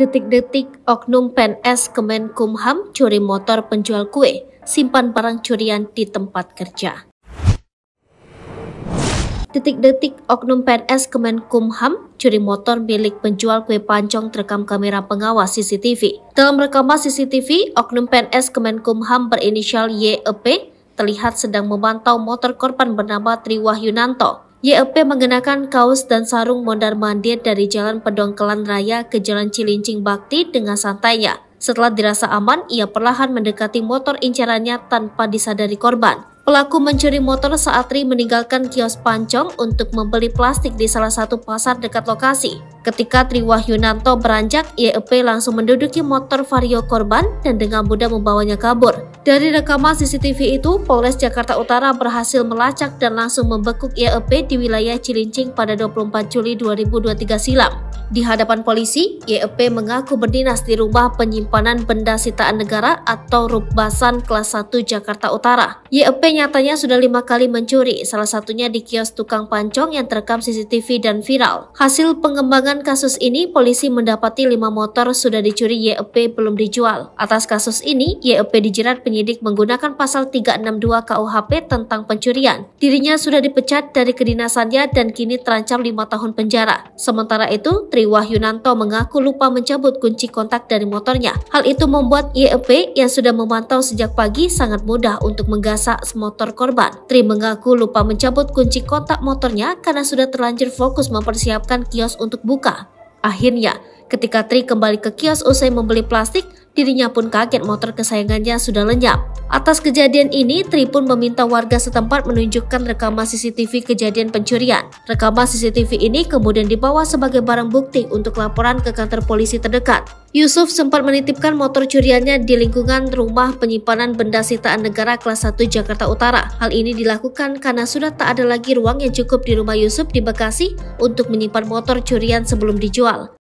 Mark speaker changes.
Speaker 1: detik-detik oknum PNS Kemenkumham curi motor penjual kue, simpan barang curian di tempat kerja. Detik-detik oknum PNS Kemenkumham curi motor milik penjual kue pancong terekam kamera pengawas CCTV. Dalam rekaman CCTV, oknum PNS Kemenkumham berinisial YEP terlihat sedang memantau motor korban bernama Yunanto YLP mengenakan kaos dan sarung mondar-mandir dari Jalan Pedongkelan Raya ke Jalan Cilincing Bakti dengan santainya. Setelah dirasa aman, ia perlahan mendekati motor incarannya tanpa disadari korban. Pelaku mencuri motor saat Tri meninggalkan kios pancong untuk membeli plastik di salah satu pasar dekat lokasi. Ketika Triwah Yunanto beranjak, YEP langsung menduduki motor vario korban dan dengan mudah membawanya kabur. Dari rekaman CCTV itu, Polres Jakarta Utara berhasil melacak dan langsung membekuk YEP di wilayah Cilincing pada 24 Juli 2023 silam. Di hadapan polisi, YEP mengaku berdinas di rumah penyimpanan benda sitaan negara atau rubasan kelas 1 Jakarta Utara. YEP nyatanya sudah lima kali mencuri, salah satunya di kios tukang pancong yang terekam CCTV dan viral. Hasil pengembangan dengan kasus ini, polisi mendapati lima motor sudah dicuri YEP belum dijual. Atas kasus ini, YEP dijerat penyidik menggunakan pasal 362 KUHP tentang pencurian. Dirinya sudah dipecat dari kedinasannya dan kini terancam lima tahun penjara. Sementara itu, Tri Wahyunanto mengaku lupa mencabut kunci kontak dari motornya. Hal itu membuat YEP yang sudah memantau sejak pagi sangat mudah untuk menggasak motor korban. Tri mengaku lupa mencabut kunci kontak motornya karena sudah terlanjur fokus mempersiapkan kios untuk buka terbuka. Akhirnya, ketika Tri kembali ke kios usai membeli plastik, Dirinya pun kaget motor kesayangannya sudah lenyap. Atas kejadian ini, Tri pun meminta warga setempat menunjukkan rekaman CCTV kejadian pencurian. Rekaman CCTV ini kemudian dibawa sebagai barang bukti untuk laporan ke kantor polisi terdekat. Yusuf sempat menitipkan motor curiannya di lingkungan rumah penyimpanan benda sitaan negara kelas 1 Jakarta Utara. Hal ini dilakukan karena sudah tak ada lagi ruang yang cukup di rumah Yusuf di Bekasi untuk menyimpan motor curian sebelum dijual.